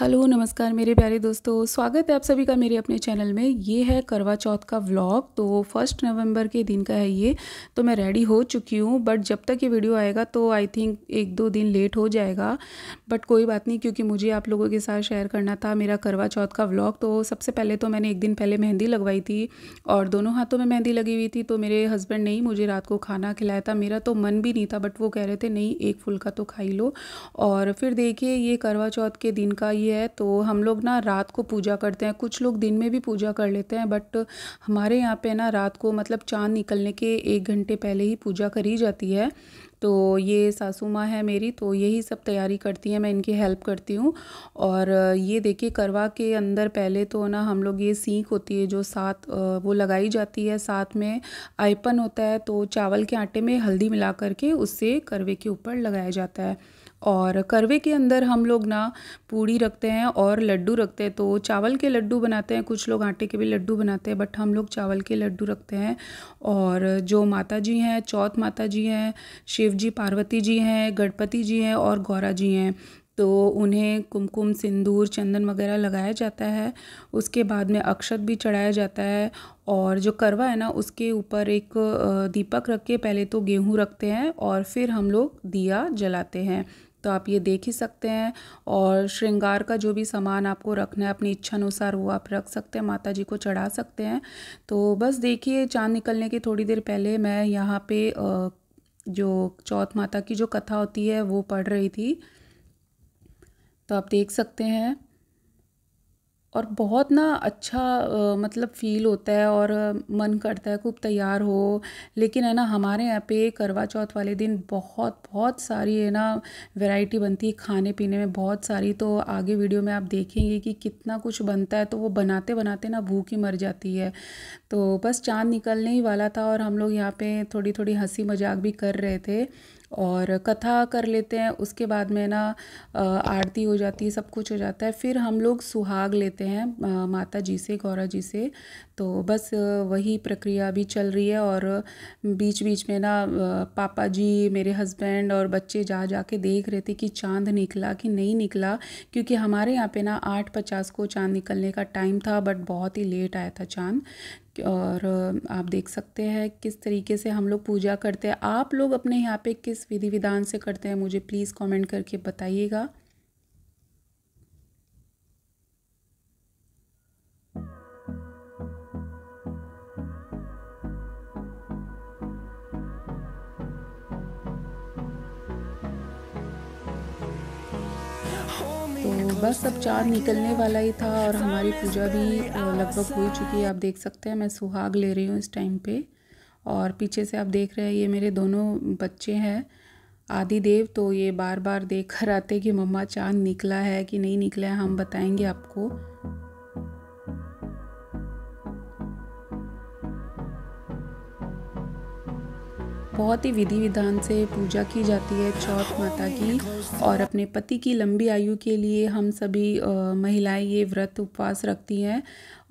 hello नमस्कार मेरे प्यारे दोस्तों स्वागत है आप सभी का मेरे अपने चैनल में ये है करवा चौथ का व्लॉग तो फर्स्ट नवंबर के दिन का है ये तो मैं रेडी हो चुकी हूँ बट जब तक ये वीडियो आएगा तो आई थिंक एक दो दिन लेट हो जाएगा बट कोई बात नहीं क्योंकि मुझे आप लोगों के साथ शेयर करना था मेरा करवा चौथ का व्लॉग तो सबसे पहले तो मैंने एक दिन पहले मेहंदी लगवाई थी और दोनों हाथों में मेहंदी लगी हुई थी तो मेरे हस्बैंड ने ही मुझे रात को खाना खिलाया था मेरा तो मन भी नहीं था बट वो कह रहे थे नहीं एक फुल्का तो खाई लो और फिर देखिए ये करवा चौथ के दिन का ये होती है तो हम लोग ना रात को पूजा करते हैं कुछ लोग दिन में भी पूजा कर लेते हैं बट हमारे यहाँ पे ना रात को मतलब चाँद निकलने के एक घंटे पहले ही पूजा करी जाती है तो ये सासू माँ है मेरी तो यही सब तैयारी करती हैं मैं इनकी हेल्प करती हूँ और ये देखिए करवा के अंदर पहले तो ना हम लोग ये सीख होती है जो साथ वो लगाई जाती है साथ में आयपन होता है तो चावल के आटे में हल्दी मिला करके उससे करवे के ऊपर लगाया जाता है और करवे के अंदर हम लोग ना पूड़ी रखते हैं और लड्डू रखते हैं तो चावल के लड्डू बनाते हैं कुछ लोग आटे के भी लड्डू बनाते हैं बट हम लोग चावल के लड्डू रखते हैं और जो माता जी हैं चौथ माता जी हैं शिव जी पार्वती जी हैं गणपति जी हैं और गौरा जी हैं तो उन्हें कुमकुम सिंदूर चंदन वगैरह लगाया जाता है उसके बाद में अक्षत भी चढ़ाया जाता है और जो करवा है ना उसके ऊपर एक दीपक रख के पहले तो गेहूँ रखते हैं और फिर हम लोग दिया जलाते हैं तो आप ये देख ही सकते हैं और श्रृंगार का जो भी सामान आपको रखना है अपनी इच्छा अनुसार वो आप रख सकते हैं माता जी को चढ़ा सकते हैं तो बस देखिए चांद निकलने के थोड़ी देर पहले मैं यहाँ पे जो चौथ माता की जो कथा होती है वो पढ़ रही थी तो आप देख सकते हैं और बहुत ना अच्छा आ, मतलब फ़ील होता है और मन करता है खूब तैयार हो लेकिन है ना हमारे यहाँ पे करवा चौथ वाले दिन बहुत बहुत सारी है ना वैरायटी बनती है खाने पीने में बहुत सारी तो आगे वीडियो में आप देखेंगे कि कितना कुछ बनता है तो वो बनाते बनाते ना भूख ही मर जाती है तो बस चाँद निकलने ही वाला था और हम लोग यहाँ पर थोड़ी थोड़ी हंसी मजाक भी कर रहे थे और कथा कर लेते हैं उसके बाद में ना आरती हो जाती है सब कुछ हो जाता है फिर हम लोग सुहाग लेते हैं माता जी से गौरा जी से तो बस वही प्रक्रिया भी चल रही है और बीच बीच में ना पापा जी मेरे हस्बैंड और बच्चे जा जा के देख रहे थे कि चांद निकला कि नहीं निकला क्योंकि हमारे यहाँ पे ना आठ पचास को चांद निकलने का टाइम था बट बहुत ही लेट आया था चांद और आप देख सकते हैं किस तरीके से हम लोग पूजा करते हैं आप लोग अपने यहाँ पे किस विधि विधान से करते हैं मुझे प्लीज़ कमेंट करके बताइएगा बस अब चाँद निकलने वाला ही था और हमारी पूजा भी लगभग हो चुकी है आप देख सकते हैं मैं सुहाग ले रही हूँ इस टाइम पे और पीछे से आप देख रहे हैं ये मेरे दोनों बच्चे हैं आदि देव तो ये बार बार देख कर आते कि मम्मा चाँद निकला है कि नहीं निकला है हम बताएंगे आपको बहुत ही विधि विधान से पूजा की जाती है चौथ माता की और अपने पति की लंबी आयु के लिए हम सभी महिलाएं ये व्रत उपवास रखती हैं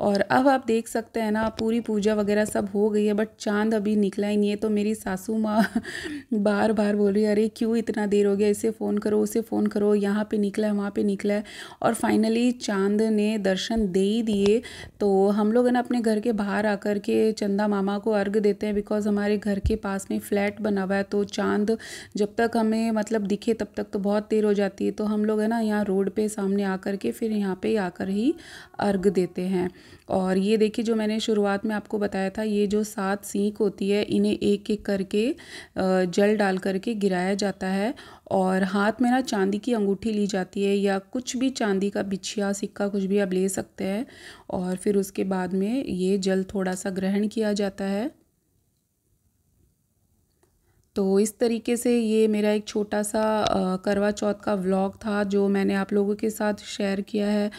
और अब आप देख सकते हैं ना पूरी पूजा वगैरह सब हो गई है बट चांद अभी निकला ही नहीं है तो मेरी सासू माँ बार बार बोल रही है अरे क्यों इतना देर हो गया इसे फ़ोन करो उसे फ़ोन करो यहाँ पे निकला है वहाँ पे निकला है और फाइनली चांद ने दर्शन दे ही दिए तो हम लोग है ना अपने घर के बाहर आकर के चंदा मामा को अर्घ देते हैं बिकॉज़ हमारे घर के पास में फ्लैट फ्लैट बना हुआ है तो चांद जब तक हमें मतलब दिखे तब तक तो बहुत देर हो जाती है तो हम लोग है ना यहाँ रोड पे सामने आकर के फिर यहाँ पे आकर ही अर्घ देते हैं और ये देखिए जो मैंने शुरुआत में आपको बताया था ये जो सात सीख होती है इन्हें एक एक करके जल डाल करके गिराया जाता है और हाथ में ना चांदी की अंगूठी ली जाती है या कुछ भी चांदी का बिछिया सिक्का कुछ भी आप ले सकते हैं और फिर उसके बाद में ये जल थोड़ा सा ग्रहण किया जाता है तो इस तरीके से ये मेरा एक छोटा सा करवा चौथ का व्लॉग था जो मैंने आप लोगों के साथ शेयर किया है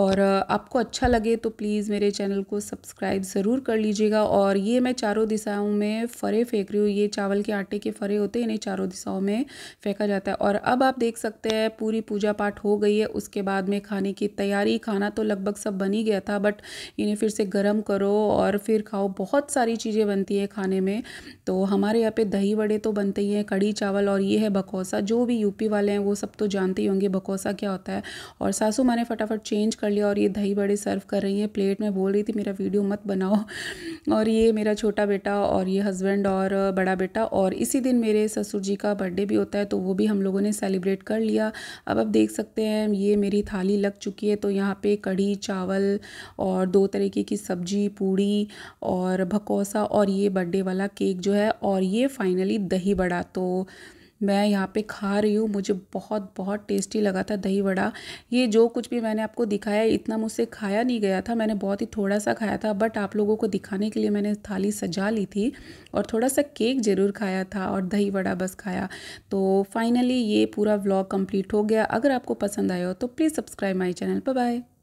और आपको अच्छा लगे तो प्लीज़ मेरे चैनल को सब्सक्राइब ज़रूर कर लीजिएगा और ये मैं चारों दिशाओं में फ़रे फेंक रही हूँ ये चावल के आटे के फ़रे होते हैं इन्हें चारों दिशाओं में फेंका जाता है और अब आप देख सकते हैं पूरी पूजा पाठ हो गई है उसके बाद में खाने की तैयारी खाना तो लगभग सब बन ही गया था बट इन्हें फिर से गर्म करो और फिर खाओ बहुत सारी चीज़ें बनती है खाने में तो हमारे यहाँ पर दही बड़े पकौड़े तो बनते ही हैं कड़ी चावल और ये है बकौसा जो भी यूपी वाले हैं वो सब तो जानते ही होंगे बकौसा क्या होता है और सासू माँ ने फटाफट चेंज कर लिया और ये दही बड़े सर्व कर रही हैं प्लेट में बोल रही थी मेरा वीडियो मत बनाओ और ये मेरा छोटा बेटा और ये हस्बैंड और बड़ा बेटा और इसी दिन मेरे ससुर जी का बर्थडे भी होता है तो वो भी हम लोगों ने सेलिब्रेट कर लिया अब आप देख सकते हैं ये मेरी थाली लग चुकी है तो यहाँ पर कड़ी चावल और दो तरीके की सब्जी पूड़ी और भकोसा और ये बर्थडे वाला केक जो है और ये फाइनली दही बड़ा तो मैं यहाँ पे खा रही हूँ मुझे बहुत बहुत टेस्टी लगा था दही वड़ा ये जो कुछ भी मैंने आपको दिखाया इतना मुझसे खाया नहीं गया था मैंने बहुत ही थोड़ा सा खाया था बट आप लोगों को दिखाने के लिए मैंने थाली सजा ली थी और थोड़ा सा केक ज़रूर खाया था और दही वड़ा बस खाया तो फाइनली ये पूरा व्लॉग कम्प्लीट हो गया अगर आपको पसंद आया हो तो प्लीज़ सब्सक्राइब माई चैनल पर बाय